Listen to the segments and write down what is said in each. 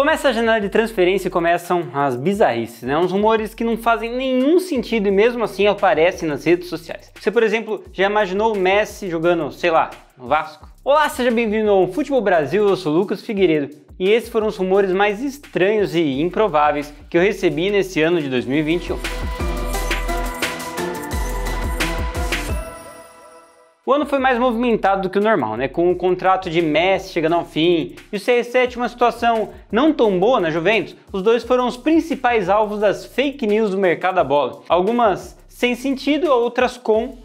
Começa a janela de transferência e começam as bizarrices, né? Uns rumores que não fazem nenhum sentido e mesmo assim aparecem nas redes sociais. Você, por exemplo, já imaginou o Messi jogando, sei lá, no Vasco? Olá, seja bem-vindo ao Futebol Brasil, eu sou Lucas Figueiredo. E esses foram os rumores mais estranhos e improváveis que eu recebi nesse ano de 2021. O ano foi mais movimentado do que o normal, né? Com o contrato de Messi chegando ao fim e o CR7 uma situação não tão boa na Juventus, os dois foram os principais alvos das fake news do mercado da bola. Algumas sem sentido, outras com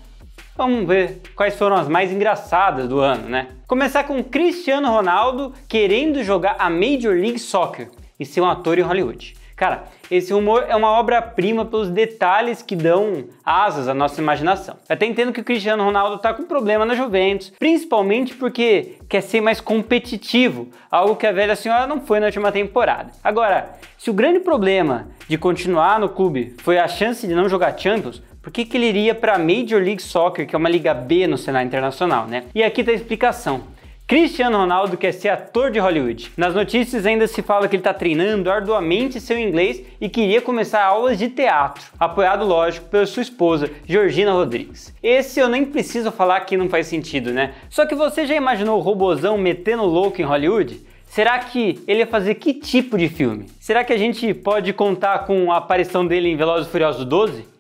Vamos ver quais foram as mais engraçadas do ano, né? Começar com Cristiano Ronaldo querendo jogar a Major League Soccer e ser um ator em Hollywood. Cara, esse humor é uma obra-prima pelos detalhes que dão asas à nossa imaginação. até entendo que o Cristiano Ronaldo tá com problema na Juventus, principalmente porque quer ser mais competitivo, algo que a velha senhora não foi na última temporada. Agora, se o grande problema de continuar no clube foi a chance de não jogar Champions, por que, que ele iria para Major League Soccer, que é uma liga B no cenário internacional, né? E aqui tá a explicação. Cristiano Ronaldo quer ser ator de Hollywood. Nas notícias ainda se fala que ele está treinando arduamente seu inglês e queria começar aulas de teatro, apoiado, lógico, pela sua esposa, Georgina Rodrigues. Esse eu nem preciso falar que não faz sentido, né? Só que você já imaginou o robozão metendo louco em Hollywood? Será que ele ia fazer que tipo de filme? Será que a gente pode contar com a aparição dele em Velozes e Furiosos 12?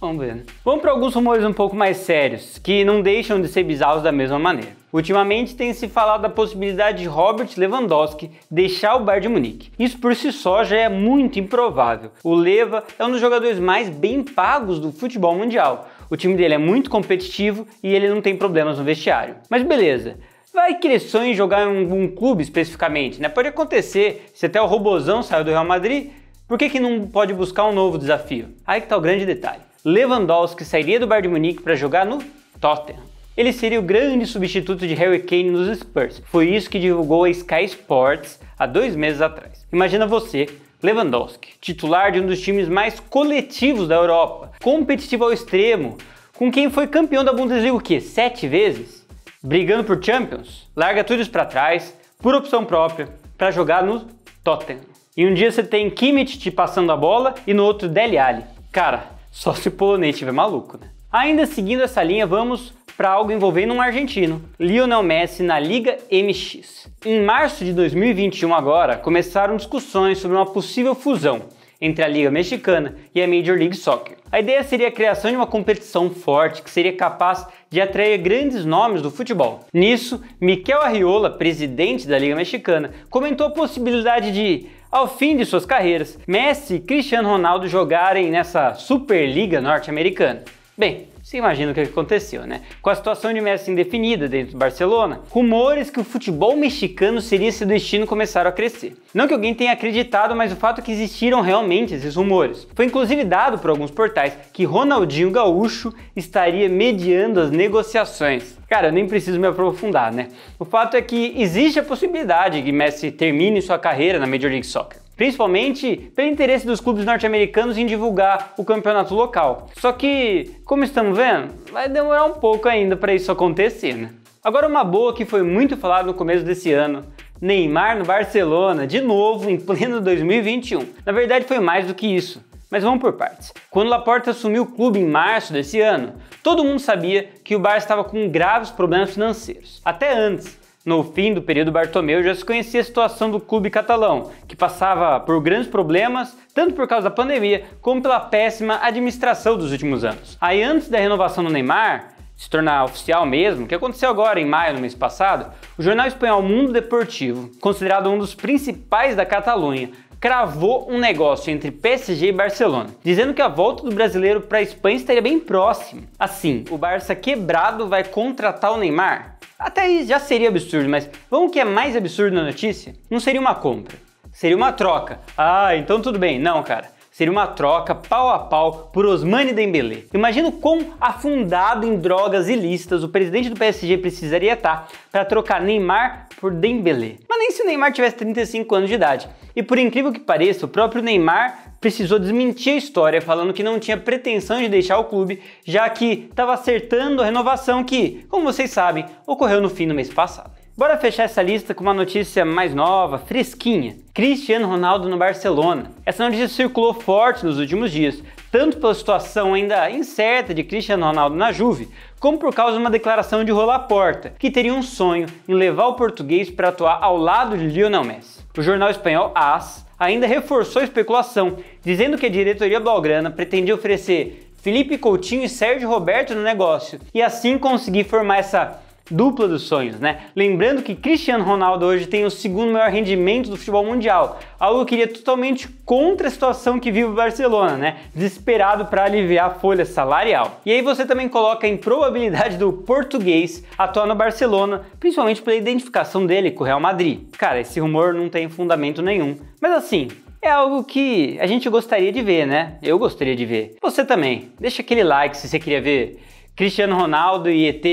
Vamos ver. Né? Vamos para alguns rumores um pouco mais sérios, que não deixam de ser bizarros da mesma maneira. Ultimamente tem se falado da possibilidade de Robert Lewandowski deixar o Bayern de Munique. Isso por si só já é muito improvável. O Leva é um dos jogadores mais bem pagos do futebol mundial. O time dele é muito competitivo e ele não tem problemas no vestiário. Mas beleza, vai querer sonho jogar em algum clube especificamente, né? Pode acontecer, se até o Robozão saiu do Real Madrid, por que, que não pode buscar um novo desafio? Aí que tá o grande detalhe. Lewandowski sairia do Bayern de Munique para jogar no Tottenham. Ele seria o grande substituto de Harry Kane nos Spurs. Foi isso que divulgou a Sky Sports há dois meses atrás. Imagina você, Lewandowski, titular de um dos times mais coletivos da Europa, competitivo ao extremo, com quem foi campeão da Bundesliga o quê? Sete vezes? Brigando por Champions? Larga tudo isso para trás, por opção própria, para jogar no Tottenham. E um dia você tem Kimmich te passando a bola e no outro Dele Alli. Cara, só se o polonês estiver maluco, né? Ainda seguindo essa linha, vamos para algo envolvendo um argentino, Lionel Messi na Liga MX. Em março de 2021 agora, começaram discussões sobre uma possível fusão entre a Liga Mexicana e a Major League Soccer. A ideia seria a criação de uma competição forte que seria capaz de atrair grandes nomes do futebol. Nisso, Miquel Arriola, presidente da Liga Mexicana, comentou a possibilidade de ao fim de suas carreiras, Messi e Cristiano Ronaldo jogarem nessa Superliga norte-americana. Bem, você imagina o que aconteceu, né? Com a situação de Messi indefinida dentro do Barcelona, rumores que o futebol mexicano seria seu destino começaram a crescer. Não que alguém tenha acreditado, mas o fato é que existiram realmente esses rumores. Foi inclusive dado por alguns portais que Ronaldinho Gaúcho estaria mediando as negociações. Cara, eu nem preciso me aprofundar, né? O fato é que existe a possibilidade que Messi termine sua carreira na Major League Soccer principalmente pelo interesse dos clubes norte-americanos em divulgar o campeonato local. Só que, como estamos vendo, vai demorar um pouco ainda para isso acontecer, né? Agora uma boa que foi muito falada no começo desse ano, Neymar no Barcelona, de novo em pleno 2021. Na verdade foi mais do que isso. Mas vamos por partes. Quando Laporta assumiu o clube em março desse ano, todo mundo sabia que o Barça estava com graves problemas financeiros. Até antes, no fim do período Bartomeu já se conhecia a situação do clube catalão, que passava por grandes problemas, tanto por causa da pandemia como pela péssima administração dos últimos anos. Aí antes da renovação do Neymar, se tornar oficial mesmo, que aconteceu agora em maio no mês passado, o jornal espanhol Mundo Deportivo, considerado um dos principais da Catalunha, cravou um negócio entre PSG e Barcelona, dizendo que a volta do brasileiro para a Espanha estaria bem próxima. Assim, o Barça quebrado vai contratar o Neymar? Até aí já seria absurdo, mas vamos que é mais absurdo na notícia? Não seria uma compra, seria uma troca. Ah, então tudo bem. Não, cara seria uma troca pau a pau por Osmani Dembélé. Imagina o quão afundado em drogas ilícitas o presidente do PSG precisaria estar para trocar Neymar por Dembélé. Mas nem se o Neymar tivesse 35 anos de idade. E por incrível que pareça, o próprio Neymar precisou desmentir a história, falando que não tinha pretensão de deixar o clube, já que estava acertando a renovação que, como vocês sabem, ocorreu no fim do mês passado. Bora fechar essa lista com uma notícia mais nova, fresquinha. Cristiano Ronaldo no Barcelona. Essa notícia circulou forte nos últimos dias, tanto pela situação ainda incerta de Cristiano Ronaldo na Juve, como por causa de uma declaração de Porta, que teria um sonho em levar o português para atuar ao lado de Lionel Messi. O jornal espanhol AS ainda reforçou a especulação, dizendo que a diretoria blaugrana pretendia oferecer Felipe Coutinho e Sérgio Roberto no negócio e assim conseguir formar essa dupla dos sonhos, né? Lembrando que Cristiano Ronaldo hoje tem o segundo maior rendimento do futebol mundial, algo que iria é totalmente contra a situação que vive o Barcelona, né? Desesperado para aliviar a folha salarial. E aí você também coloca a improbabilidade do português atuar no Barcelona, principalmente pela identificação dele com o Real Madrid. Cara, esse rumor não tem fundamento nenhum. Mas assim, é algo que a gente gostaria de ver, né? Eu gostaria de ver. Você também. Deixa aquele like se você queria ver Cristiano Ronaldo e ET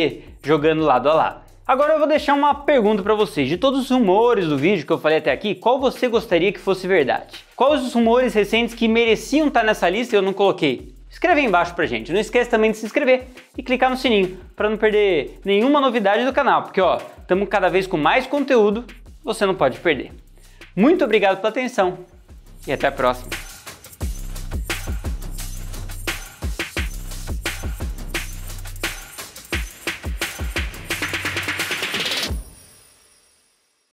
jogando lado a lado. Agora eu vou deixar uma pergunta para vocês. De todos os rumores do vídeo que eu falei até aqui, qual você gostaria que fosse verdade? Quais os rumores recentes que mereciam estar nessa lista e eu não coloquei? Escreve aí embaixo pra gente. Não esquece também de se inscrever e clicar no sininho para não perder nenhuma novidade do canal, porque ó, estamos cada vez com mais conteúdo, você não pode perder. Muito obrigado pela atenção e até a próxima.